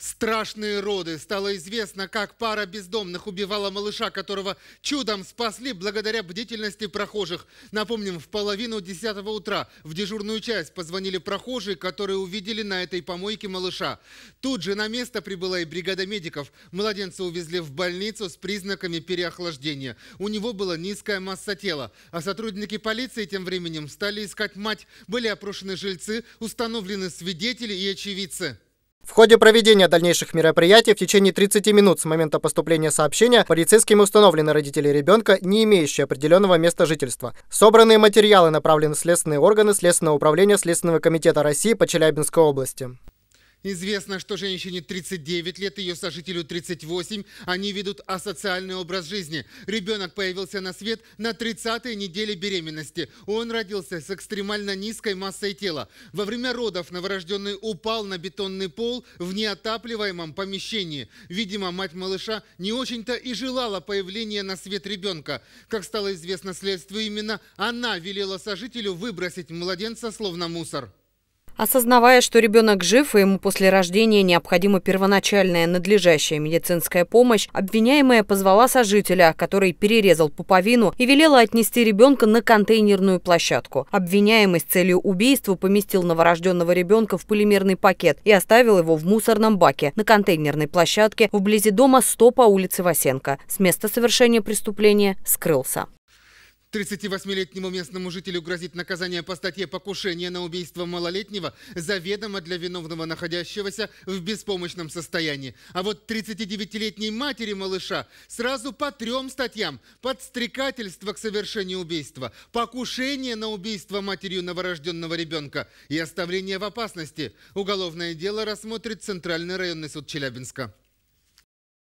Страшные роды. Стало известно, как пара бездомных убивала малыша, которого чудом спасли благодаря бдительности прохожих. Напомним, в половину десятого утра в дежурную часть позвонили прохожие, которые увидели на этой помойке малыша. Тут же на место прибыла и бригада медиков. Младенца увезли в больницу с признаками переохлаждения. У него была низкая масса тела. А сотрудники полиции тем временем стали искать мать. Были опрошены жильцы, установлены свидетели и очевидцы. В ходе проведения дальнейших мероприятий в течение 30 минут с момента поступления сообщения полицейскими установлены родители ребенка, не имеющие определенного места жительства. Собранные материалы направлены в следственные органы Следственного управления Следственного комитета России по Челябинской области. Известно, что женщине 39 лет, ее сожителю 38. Они ведут асоциальный образ жизни. Ребенок появился на свет на 30-й неделе беременности. Он родился с экстремально низкой массой тела. Во время родов новорожденный упал на бетонный пол в неотапливаемом помещении. Видимо, мать малыша не очень-то и желала появления на свет ребенка. Как стало известно следствию, именно она велела сожителю выбросить младенца словно мусор. Осознавая, что ребенок жив и ему после рождения необходима первоначальная надлежащая медицинская помощь, обвиняемая позвала сожителя, который перерезал пуповину и велела отнести ребенка на контейнерную площадку. Обвиняемый с целью убийства поместил новорожденного ребенка в полимерный пакет и оставил его в мусорном баке на контейнерной площадке вблизи дома 100 по улице Васенко. С места совершения преступления скрылся. 38-летнему местному жителю грозит наказание по статье «Покушение на убийство малолетнего», заведомо для виновного находящегося в беспомощном состоянии. А вот 39-летней матери малыша сразу по трем статьям – подстрекательство к совершению убийства, покушение на убийство матерью новорожденного ребенка и оставление в опасности. Уголовное дело рассмотрит Центральный районный суд Челябинска.